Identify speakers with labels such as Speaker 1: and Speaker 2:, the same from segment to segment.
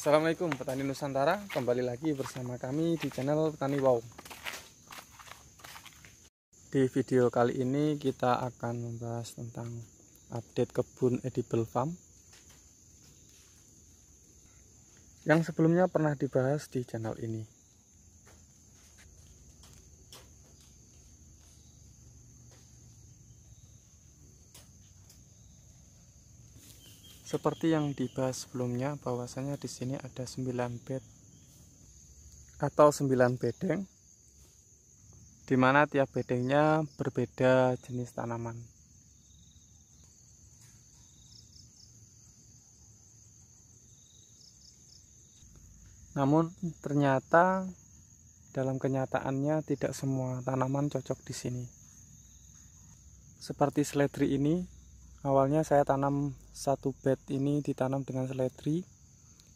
Speaker 1: Assalamualaikum petani Nusantara kembali lagi bersama kami di channel Petani Wow di video kali ini kita akan membahas tentang update kebun edible farm yang sebelumnya pernah dibahas di channel ini Seperti yang dibahas sebelumnya bahwasanya di sini ada 9 bed atau 9 bedeng di mana tiap bedengnya berbeda jenis tanaman. Namun ternyata dalam kenyataannya tidak semua tanaman cocok di sini. Seperti seledri ini awalnya saya tanam satu bed ini ditanam dengan seledri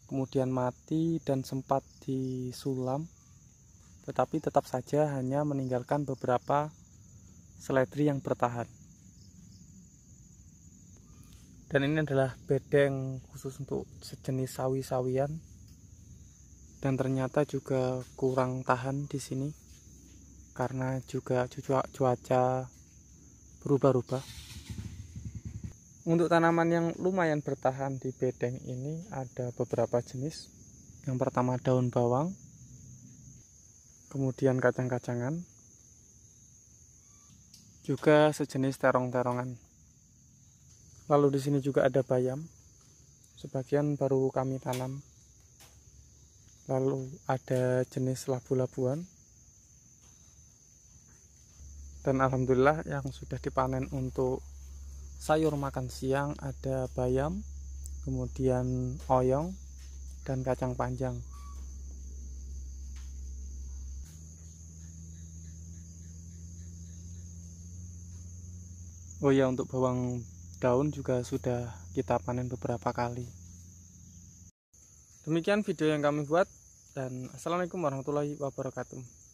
Speaker 1: kemudian mati dan sempat disulam tetapi tetap saja hanya meninggalkan beberapa seledri yang bertahan dan ini adalah bedeng khusus untuk sejenis sawi-sawian dan ternyata juga kurang tahan di sini karena juga cuaca berubah-ubah untuk tanaman yang lumayan bertahan di bedeng ini ada beberapa jenis. Yang pertama daun bawang, kemudian kacang-kacangan, juga sejenis terong-terongan. Lalu di sini juga ada bayam, sebagian baru kami tanam. Lalu ada jenis labu-labuan. Dan alhamdulillah yang sudah dipanen untuk sayur makan siang ada bayam, kemudian oyong, dan kacang panjang. Oh ya, untuk bawang daun juga sudah kita panen beberapa kali. Demikian video yang kami buat, dan Assalamualaikum warahmatullahi wabarakatuh.